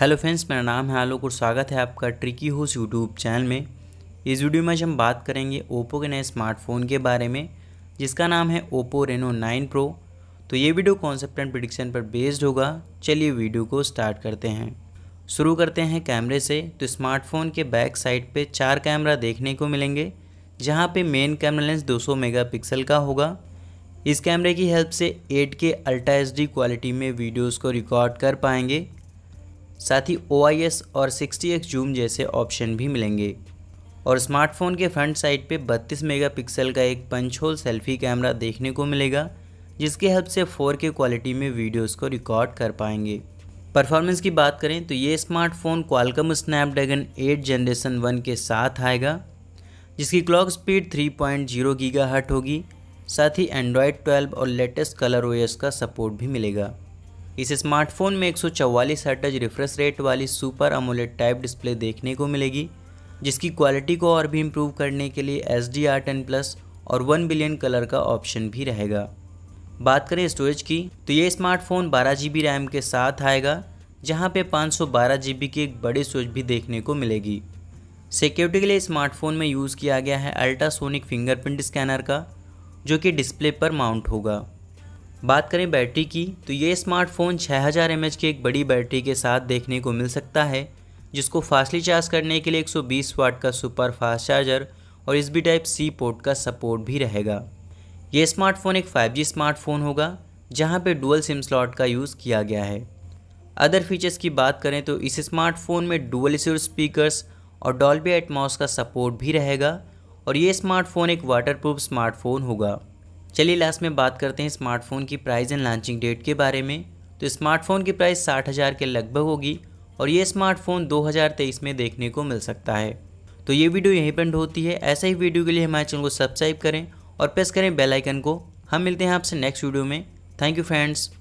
hello friends मेरा नाम है आलोक और स्वागत है आपका ट्रिकी होस यूट्यूब चैनल में इस वीडियो में आज हम बात करेंगे ओप्पो के नए स्मार्टफोन के बारे में जिसका नाम है ओप्पो रेनो 9 प्रो तो ये वीडियो कॉन्सेप्ट एंड प्रिडिक्शन पर बेस्ड होगा चलिए वीडियो को स्टार्ट करते हैं शुरू करते हैं कैमरे से तो स्मार्टफोन के बैक साइड पर चार कैमरा देखने को मिलेंगे जहाँ पर मेन कैमरा लेंस दो सौ का होगा इस कैमरे की हेल्प से 8K अल्ट्रा एच क्वालिटी में वीडियोस को रिकॉर्ड कर पाएंगे साथ ही ओ और 60x जूम जैसे ऑप्शन भी मिलेंगे और स्मार्टफोन के फ्रंट साइड पे 32 मेगापिक्सल का एक पंच होल सेल्फी कैमरा देखने को मिलेगा जिसके हेल्प से 4K क्वालिटी में वीडियोस को रिकॉर्ड कर पाएंगे परफॉर्मेंस की बात करें तो ये स्मार्टफोन क्वालकम स्नैपड्रैगन 8 जनरेशन 1 के साथ आएगा जिसकी क्लॉक स्पीड 3.0 पॉइंट होगी साथ ही एंड्रॉयड ट्वेल्व और लेटेस्ट कलर ओ का सपोर्ट भी मिलेगा इस स्मार्टफोन में 144 हर्टज रिफ्रेश रेट वाली सुपर अमोलेट टाइप डिस्प्ले देखने को मिलेगी जिसकी क्वालिटी को और भी इम्प्रूव करने के लिए S D R ten plus और वन बिलियन कलर का ऑप्शन भी रहेगा बात करें स्टोरेज की तो ये स्मार्टफोन बारह जी बी रैम के साथ आएगा जहाँ पे पाँच सौ बारह जी बी की एक बड़ी स्टोरेज भी देखने को मिलेगी सिक्योरिटी के लिए स्मार्टफोन में यूज़ किया गया है अल्ट्रासोनिक फिंगरप्रिंट स्कैनर का जो कि डिस्प्ले पर माउंट होगा बात करें बैटरी की तो ये स्मार्टफ़ोन 6000 हज़ार की एक बड़ी बैटरी के साथ देखने को मिल सकता है जिसको फास्टली चार्ज करने के लिए 120 वाट का सुपर फास्ट चार्जर और इस बी टाइप सी पोर्ट का सपोर्ट भी रहेगा ये स्मार्टफ़ोन एक 5G स्मार्टफ़ोन होगा जहाँ पे डुअल सिम स्लॉट का यूज़ किया गया है अदर फीचर्स की बात करें तो इस स्मार्टफ़ोन में डुअल सिर स्पीकर्स और डॉल्बी एटमॉस का सपोर्ट भी रहेगा और ये स्मार्टफ़ोन एक वाटर स्मार्टफ़ोन होगा चलिए लास्ट में बात करते हैं स्मार्टफ़ोन की प्राइस एंड लॉन्चिंग डेट के बारे में तो स्मार्टफ़ोन की प्राइस साठ हज़ार के लगभग होगी और ये स्मार्टफ़ोन 2023 में देखने को मिल सकता है तो ये वीडियो यहीं पर होती है ऐसे ही वीडियो के लिए हमारे चैनल को सब्सक्राइब करें और प्रेस करें बेलाइकन को हम मिलते हैं आपसे नेक्स्ट वीडियो में थैंक यू फ्रेंड्स